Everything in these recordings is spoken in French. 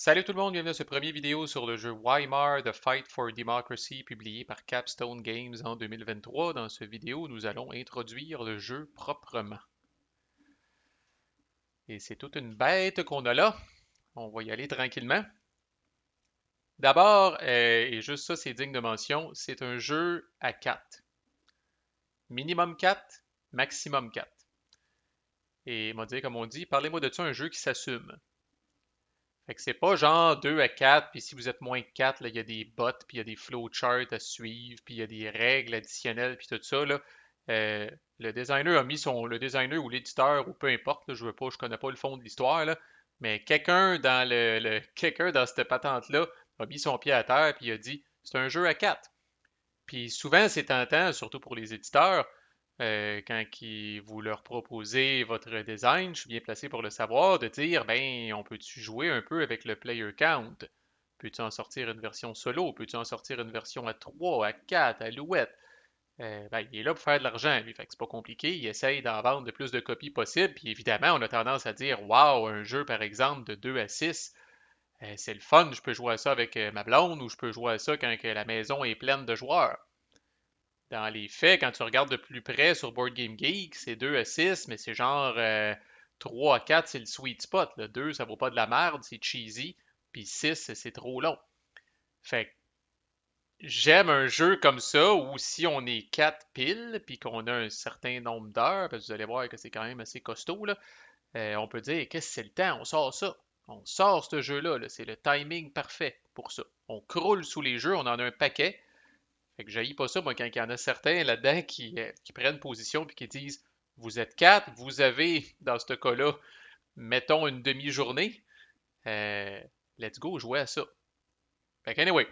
Salut tout le monde, bienvenue à ce premier vidéo sur le jeu Weimar The Fight for Democracy publié par Capstone Games en 2023. Dans ce vidéo, nous allons introduire le jeu proprement. Et c'est toute une bête qu'on a là. On va y aller tranquillement. D'abord, euh, et juste ça c'est digne de mention, c'est un jeu à 4. Minimum 4, maximum 4. Et m'a comme on dit, parlez-moi de ça, un jeu qui s'assume que c'est pas genre 2 à 4, puis si vous êtes moins que 4, il y a des bots, puis il y a des flowcharts à suivre, puis il y a des règles additionnelles, puis tout ça. Euh, le designer a mis son. Le designer ou l'éditeur, ou peu importe, je veux pas, je connais pas le fond de l'histoire, mais quelqu'un dans le, quelqu'un dans cette patente-là a mis son pied à terre puis a dit c'est un jeu à 4. Puis souvent, c'est tentant, surtout pour les éditeurs, euh, quand qui vous leur proposez votre design, je suis bien placé pour le savoir, de dire ben on peut-tu jouer un peu avec le player count? Peux-tu en sortir une version solo? Peux-tu en sortir une version à 3, à 4, à louette? Euh, ben, il est là pour faire de l'argent, lui, fait que c'est pas compliqué. Il essaye d'en vendre le plus de copies possible. Puis évidemment, on a tendance à dire Waouh, un jeu, par exemple, de 2 à 6, euh, c'est le fun, je peux jouer à ça avec ma blonde ou je peux jouer à ça quand que la maison est pleine de joueurs dans les faits, quand tu regardes de plus près sur Board Game Geek, c'est 2 à 6, mais c'est genre 3 euh, à 4, c'est le sweet spot. 2, ça vaut pas de la merde, c'est cheesy. Puis 6, c'est trop long. Fait j'aime un jeu comme ça où si on est 4 piles, puis qu'on a un certain nombre d'heures, parce que vous allez voir que c'est quand même assez costaud, euh, on peut dire qu'est-ce que c'est le temps, on sort ça. On sort ce jeu -là, c'est le timing parfait pour ça. On croule sous les jeux, on en a un paquet. Fait que je pas ça, moi, quand il y en a certains là-dedans qui, euh, prennent position puis qui disent Vous êtes quatre, vous avez, dans ce cas-là, mettons une demi-journée. Euh, let's go, jouer à ça. Fait anyway.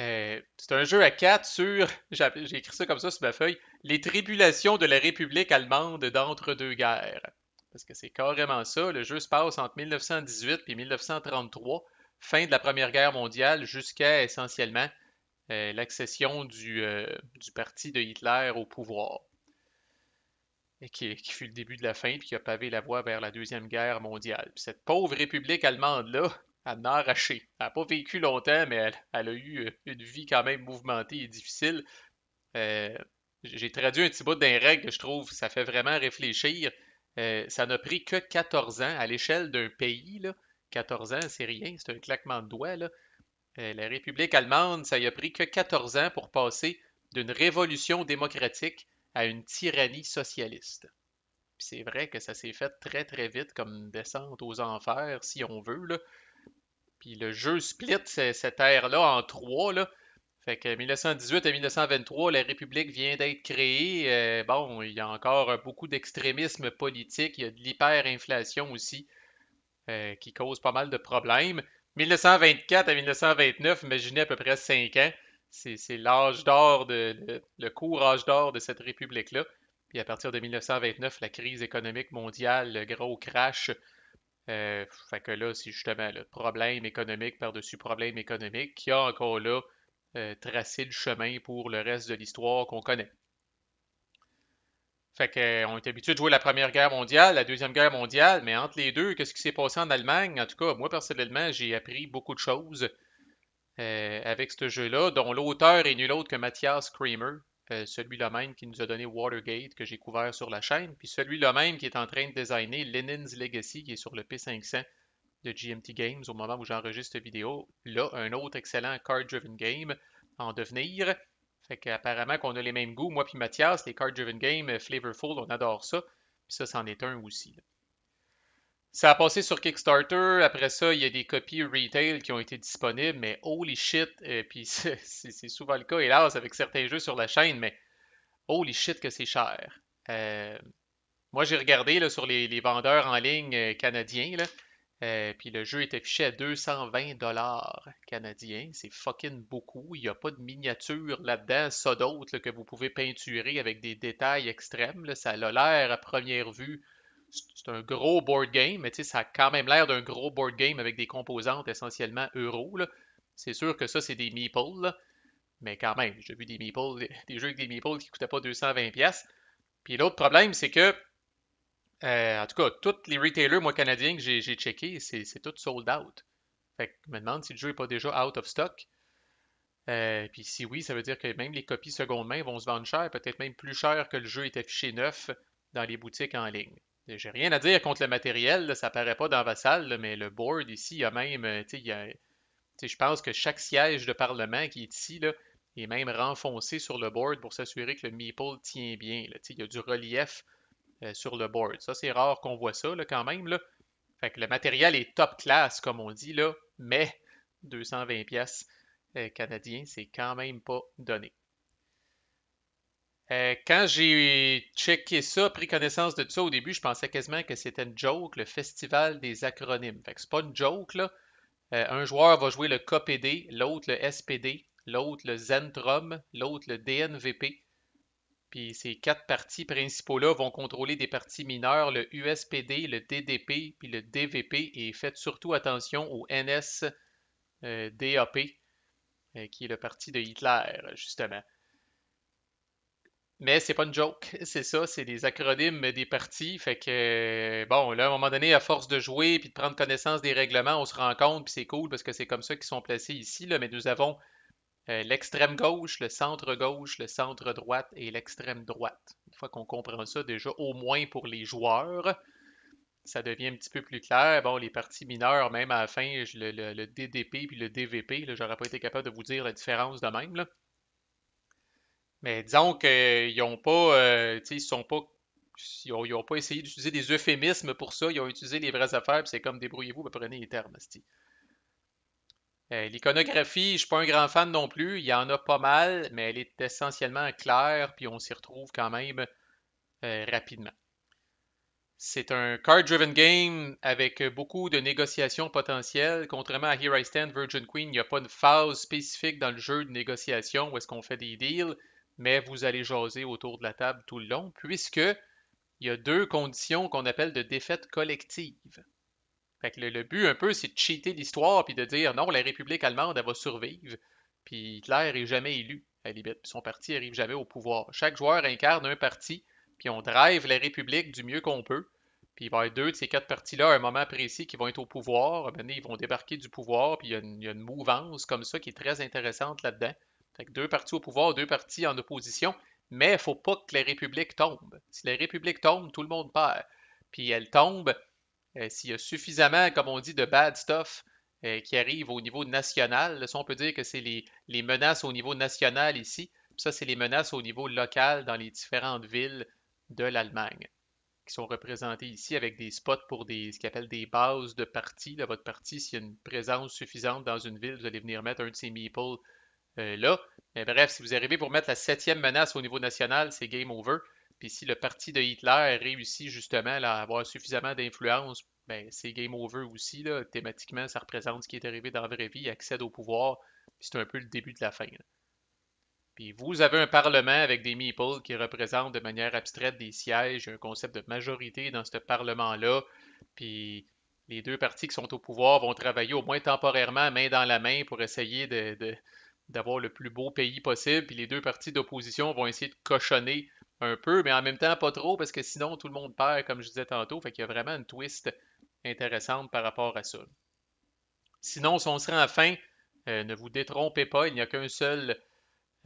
Euh, c'est un jeu à quatre sur, j'ai écrit ça comme ça sur ma feuille, les tribulations de la République allemande d'entre-deux-guerres. Parce que c'est carrément ça. Le jeu se passe entre 1918 et 1933, fin de la Première Guerre mondiale, jusqu'à essentiellement euh, l'accession euh, du, parti de Hitler au pouvoir, et qui, fut le début de la fin, puis qui a pavé la voie vers la Deuxième Guerre mondiale. cette pauvre République allemande-là, elle a arraché. Elle n'a pas vécu longtemps, mais elle, a eu euh, une vie quand même mouvementée et difficile. j'ai traduit un petit bout d'un règle je trouve, ça fait vraiment réfléchir. ça n'a pris que 14 ans à l'échelle d'un pays. Là. 14 ans, c'est rien, c'est un claquement de doigts. Là. Euh, la République allemande, ça y a pris que 14 ans pour passer d'une révolution démocratique à une tyrannie socialiste. C'est vrai que ça s'est fait très très vite comme descente aux enfers, si on veut. Là. Puis le jeu split cette ère-là en trois. Fait que 1918 à 1923, la République vient d'être créée. Euh, bon, il y a encore beaucoup d'extrémisme politique. Il y a de l'hyperinflation aussi euh, qui cause pas mal de problèmes. 1924 à 1929, imaginez à peu près 5 ans. C'est l'âge d'or, de, le court âge d'or de cette république-là. Puis à partir de 1929, la crise économique mondiale, le gros crash. Euh, fait que là, c'est justement le problème économique par-dessus problème économique qui a encore là euh, tracé le chemin pour le reste de l'histoire qu'on connaît. Fait qu'on euh, est habitué de jouer la Première Guerre mondiale, la Deuxième Guerre mondiale, mais entre les deux, qu'est-ce qui s'est passé en Allemagne? En tout cas, moi, personnellement, j'ai appris beaucoup de choses euh, avec ce jeu-là, dont l'auteur est nul autre que Mathias Kramer, euh, celui-là même qui nous a donné Watergate, que j'ai couvert sur la chaîne, puis celui-là même qui est en train de designer Lenin's Legacy, qui est sur le P500 de GMT Games au moment où j'enregistre cette vidéo. Là, un autre excellent card-driven game en devenir. Fait qu'apparemment qu'on a les mêmes goûts. Moi puis Mathias, les Card Driven Game, euh, Flavorful, on adore ça. Puis ça, c'en est un aussi. Ça a passé sur Kickstarter. Après ça, il y a des copies retail qui ont été disponibles, mais holy shit. Euh, puis c'est souvent le cas, hélas, avec certains jeux sur la chaîne, mais holy shit que c'est cher. Euh, moi, j'ai regardé sur les, les, vendeurs en ligne canadiens. Là, euh, puis le jeu est affiché à 220 dollars canadiens. C'est fucking beaucoup. Il n'y a pas de miniature là-dedans, ça d'autre, que vous pouvez peinturer avec des détails extrêmes. Ça a l'air à première vue. C'est un gros board game, mais ça a quand même l'air d'un gros board game avec des composantes essentiellement euro. C'est sûr que ça, c'est des meeples. Mais quand même, j'ai vu des meeples, des jeux avec des meeples qui ne coûtaient pas 220$. Puis l'autre problème, c'est que euh, en tout cas, tous les retailers, moi, canadiens que j'ai checkés, c'est tout sold out. Fait que je me demande si le jeu n'est pas déjà out of stock. Euh, puis si oui, ça veut dire que même les copies seconde main vont se vendre cher, peut-être même plus cher que le jeu est affiché neuf dans les boutiques en ligne. J'ai rien à dire contre le matériel, ça paraît pas dans Vassal, mais le board ici, il y a même, euh, je pense que chaque siège de parlement qui est ici là, est même renfoncé sur le board pour s'assurer que le meeple tient bien. il y a du relief euh, sur le board. Ça, c'est rare qu'on voit ça quand même. le matériel est top class, comme on dit, là, mais 220 pièces euh, c'est quand même pas donné. Euh, quand j'ai checké ça, pris connaissance de tout ça au début, je pensais quasiment que c'était une joke, le festival des acronymes. Fait c'est pas une joke, là. Euh, un joueur va jouer le KPD, l'autre le SPD, l'autre le Zentrum, l'autre le DNVP, puis ces quatre partis principaux-là vont contrôler des partis mineurs, le USPD, le DDP, puis le DVP. Et faites surtout attention au NSDAP, euh, euh, qui est le parti de Hitler, justement. Mais c'est pas une joke, c'est ça, c'est les acronymes des partis. Fait que, euh, bon, là, à un moment donné, à force de jouer puis de prendre connaissance des règlements, on se rend compte, puis c'est cool parce que c'est comme ça qu'ils sont placés ici. Là, mais nous avons euh, l'extrême gauche, le centre gauche, le centre droite et l'extrême droite. Une fois qu'on comprend ça, déjà au moins pour les joueurs, ça devient un petit peu plus clair. Bon, les parties mineures, même à la fin, le, DDP puis le DVP, j'aurais pas été capable de vous dire la différence de même. Mais disons qu'ils euh, n'ont pas, euh, ils sont pas, ils ont, pas essayé d'utiliser des euphémismes pour ça. Ils ont utilisé les vraies affaires, c'est comme débrouillez-vous, prenez les termes. Euh, l'iconographie, je ne suis pas un grand fan non plus. Il y en a pas mal, mais elle est essentiellement claire, puis on s'y retrouve quand même euh, rapidement. C'est un card-driven game avec beaucoup de négociations potentielles. Contrairement à Here I Stand, Virgin Queen, il n'y a pas une phase spécifique dans le jeu de négociation où est-ce qu'on fait des deals, mais vous allez jaser autour de la table tout le long, puisque il y a deux conditions qu'on appelle de défaite collective le, but, un peu, c'est de cheater l'histoire puis de dire non, la République allemande, elle va survivre. Puis Hitler est jamais élu, à son parti n'arrive jamais au pouvoir. Chaque joueur incarne un parti, puis on drive la République du mieux qu'on peut. Puis il va y avoir deux de ces quatre partis-là à un moment précis qui vont être au pouvoir. Maintenant, ils vont débarquer du pouvoir, puis il y, a une, mouvance comme ça qui est très intéressante là-dedans. Fait deux partis au pouvoir, deux partis en opposition, mais il ne faut pas que la République tombe. Si la République tombe, tout le monde perd. Puis elle tombe, euh, s'il y a suffisamment, comme on dit, de bad stuff euh, qui arrive au niveau national, ça, on peut dire que c'est les, menaces au niveau national ici. ça, c'est les menaces au niveau local dans les différentes villes de l'Allemagne qui sont représentées ici avec des spots pour des, ce qu'on appelle des bases de parti. de votre parti, s'il y a une présence suffisante dans une ville, vous allez venir mettre un de ces meeples euh, là. Mais bref, si vous arrivez pour mettre la septième menace au niveau national, c'est game over. Puis si le parti de Hitler réussit justement à avoir suffisamment d'influence, ben, c'est game over aussi. Thématiquement, ça représente ce qui est arrivé dans la vraie vie. Il accède au pouvoir. C'est un peu le début de la fin. Puis vous avez un parlement avec des meeples qui représentent de manière abstraite des sièges, un concept de majorité dans ce parlement-là. Puis les deux partis qui sont au pouvoir vont travailler au moins temporairement main dans la main pour essayer d'avoir le plus beau pays possible. Puis les deux partis d'opposition vont essayer de cochonner un peu, mais en même temps pas trop, parce que sinon tout le monde perd, comme je disais tantôt. Fait qu'il y a vraiment une twist intéressante par rapport à ça. Sinon, si on se rend à fin, euh, ne vous détrompez pas, il n'y a qu'un seul,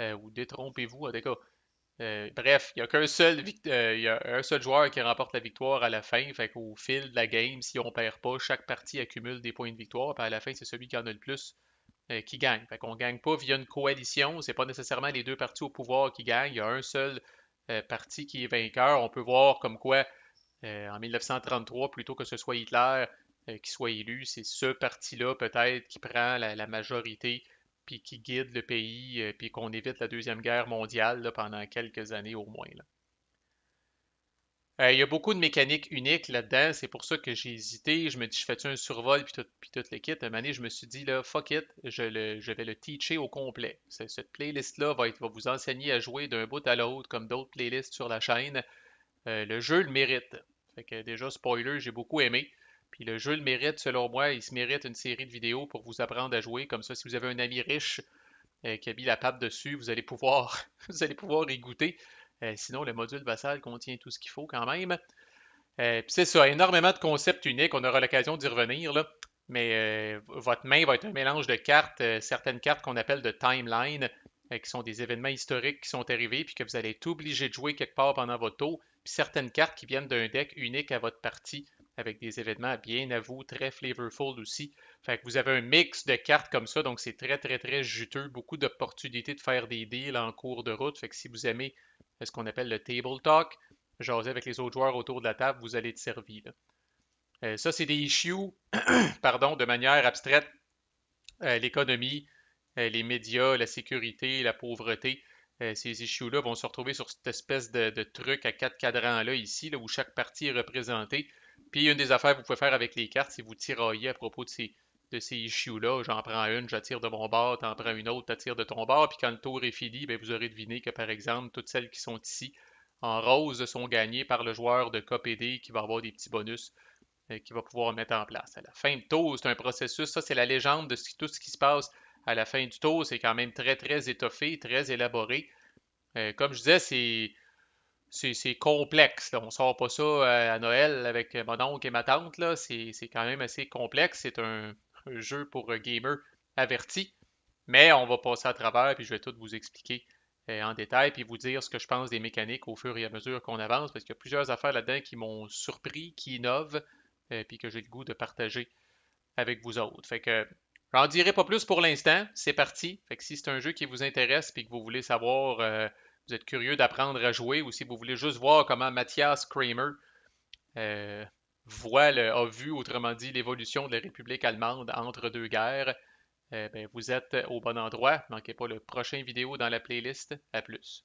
euh, ou détrompez-vous en tout cas. Euh, bref, il n'y a qu'un seul, un seul joueur qui remporte la victoire à la fin. Fait qu'au fil de la game, si on ne perd pas, chaque partie accumule des points de victoire. Puis à la fin, c'est celui qui en a le plus qui gagne. Fait qu'on ne gagne pas via une coalition. Ce n'est pas nécessairement les deux parties au pouvoir qui gagnent. Il y a un seul euh, parti qui est vainqueur. On peut voir comme quoi, euh, en 1933, plutôt que ce soit Hitler euh, qui soit élu, c'est ce parti-là peut-être qui prend la, majorité puis qui guide le pays, puis qu'on évite la Deuxième Guerre mondiale pendant quelques années au moins. Euh, il y a beaucoup de mécaniques uniques là-dedans. C'est pour ça que j'ai hésité. Je me dis, je fais-tu un survol puis tout, puis tout le À un je me suis dit, là, fuck it, je, vais le teacher au complet. Cette playlist-là va, vous enseigner à jouer d'un bout à l'autre comme d'autres playlists sur la chaîne. Euh, le jeu le mérite. Fait que déjà, spoiler, j'ai beaucoup aimé. Puis le jeu le mérite, selon moi, il se mérite une série de vidéos pour vous apprendre à jouer. Comme ça, si vous avez un ami riche euh, qui a mis la pape dessus, vous allez pouvoir, vous allez pouvoir y goûter. Euh, sinon, le module Vassal contient tout ce qu'il faut quand même. Euh, c'est ça, énormément de concepts uniques. On aura l'occasion d'y revenir. Là. Mais euh, votre main va être un mélange de cartes, certaines cartes qu'on appelle de timeline, qui sont des événements historiques qui sont arrivés, puis que vous allez être obligé de jouer quelque part pendant votre tour. Puis certaines cartes qui viennent d'un deck unique à votre partie, avec des événements bien à vous, très flavorful aussi. Fait vous avez un mix de cartes comme ça, donc c'est très, très, très juteux. Beaucoup d'opportunités de faire des deals en cours de route. Fait si vous aimez euh, ce qu'on appelle le table talk, jaser avec les autres joueurs autour de la table, vous allez être servi. Euh, ça, c'est des issues, pardon, de manière abstraite. Euh, l'économie, les médias, la sécurité, la pauvreté. ces issues-là vont se retrouver sur cette espèce de, truc à quatre cadrans-là ici, où chaque partie est représentée. Puis une des affaires que vous pouvez faire avec les cartes, si vous tiraillez à propos de ces, de ces issues-là, j'en prends une, j'attire de mon bord, t'en prends une autre, t'attires de ton bord, puis quand le tour est fini, ben, vous aurez deviné que par exemple, toutes celles qui sont ici en rose sont gagnées par le joueur de KPD qui va avoir des petits bonus euh, qu'il va pouvoir mettre en place. À la fin de tour, c'est un processus, ça c'est la légende de tout ce qui se passe à la fin du tour, c'est quand même très très étoffé, très élaboré. Euh, comme je disais, c'est c'est complexe. On ne sort pas ça euh, à Noël avec euh, mon oncle et ma tante. C'est quand même assez complexe. C'est un, jeu pour euh, gamer averti. Mais on va passer à travers puis je vais tout vous expliquer en détail puis vous dire ce que je pense des mécaniques au fur et à mesure qu'on avance parce qu'il y a plusieurs affaires là-dedans qui m'ont surpris, qui innovent et puis que j'ai le goût de partager avec vous autres. Fait que j'en dirai pas plus pour l'instant. C'est parti. Fait que si c'est un jeu qui vous intéresse puis que vous voulez savoir vous êtes curieux d'apprendre à jouer ou si vous voulez juste voir comment Mathias Kramer euh, voit a vu, autrement dit, l'évolution de la République allemande entre deux guerres, euh, ben, vous êtes au bon endroit. Manquez pas le prochain vidéo dans la playlist. À plus.